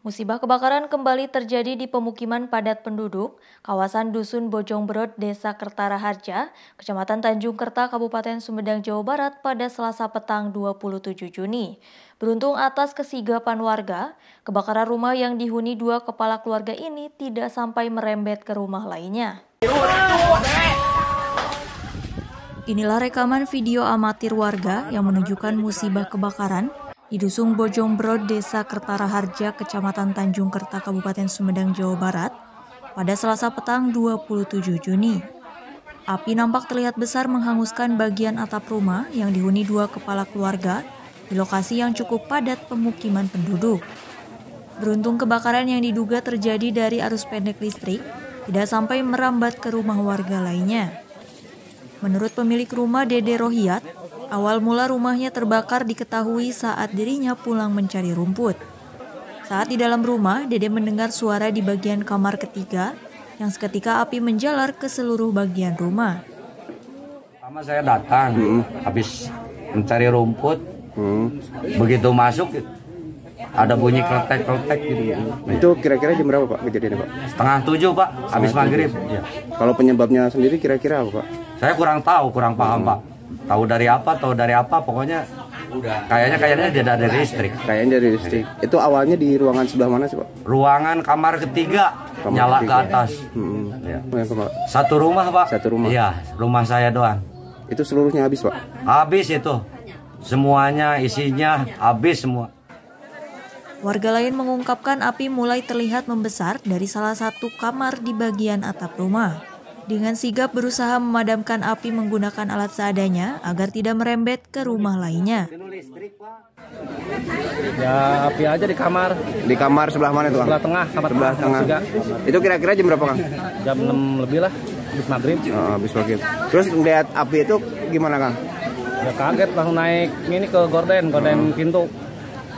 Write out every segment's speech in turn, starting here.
Musibah kebakaran kembali terjadi di pemukiman padat penduduk, kawasan Dusun Bojongberot, Desa Kertara Harja, Kecamatan Tanjung Kerta, Kabupaten Sumedang, Jawa Barat pada selasa petang 27 Juni. Beruntung atas kesigapan warga, kebakaran rumah yang dihuni dua kepala keluarga ini tidak sampai merembet ke rumah lainnya. Inilah rekaman video amatir warga yang menunjukkan musibah kebakaran di Dusun Bojongbro, Desa Kertara Harja, Kecamatan Tanjung Kerta, Kabupaten Sumedang, Jawa Barat, pada Selasa petang 27 Juni. Api nampak terlihat besar menghanguskan bagian atap rumah yang dihuni dua kepala keluarga di lokasi yang cukup padat pemukiman penduduk. Beruntung kebakaran yang diduga terjadi dari arus pendek listrik tidak sampai merambat ke rumah warga lainnya. Menurut pemilik rumah Dede Rohiat, awal mula rumahnya terbakar diketahui saat dirinya pulang mencari rumput. Saat di dalam rumah, Dede mendengar suara di bagian kamar ketiga yang seketika api menjalar ke seluruh bagian rumah. Pertama saya datang, hmm. habis mencari rumput, hmm. begitu masuk ada bunyi kletek kletek gitu ya. itu kira-kira jam berapa pak kejadiannya pak setengah tujuh pak setengah habis maghrib ya. kalau penyebabnya sendiri kira-kira apa pak saya kurang tahu kurang paham hmm. pak tahu dari apa tahu dari apa pokoknya udah kayaknya kayaknya dia dari listrik kayaknya dari listrik ya. itu awalnya di ruangan sebelah mana sih pak ruangan kamar ketiga kamar nyala ketiga. ke atas hmm. ya. satu rumah pak satu rumah iya rumah saya doang itu seluruhnya habis pak habis itu semuanya isinya habis semua Warga lain mengungkapkan api mulai terlihat membesar dari salah satu kamar di bagian atap rumah. Dengan sigap berusaha memadamkan api menggunakan alat seadanya agar tidak merembet ke rumah lainnya. Ya api aja di kamar. Di kamar sebelah mana itu? Kan? Sebelah tengah, kamar sebelah tengah. tengah. Itu kira-kira jam berapa, Kang? Jam 6 lebih lah, habis maghrib. Oh, habis maghrib. Terus melihat api itu gimana, Kang? Ya kaget langsung naik ini ke gorden, gorden hmm. pintu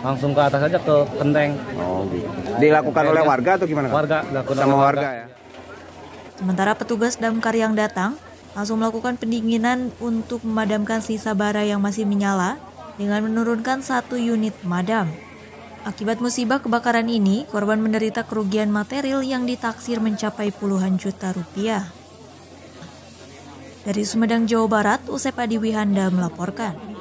langsung ke atas aja ke kenteng. Oh gitu. Dilakukan oleh warga atau gimana? Warga, dilakukan sama warga. warga ya. Sementara petugas damkar yang datang langsung melakukan pendinginan untuk memadamkan sisa bara yang masih menyala dengan menurunkan satu unit madam. Akibat musibah kebakaran ini, korban menderita kerugian material yang ditaksir mencapai puluhan juta rupiah. Dari Sumedang, Jawa Barat, Usep Adi Wihanda melaporkan.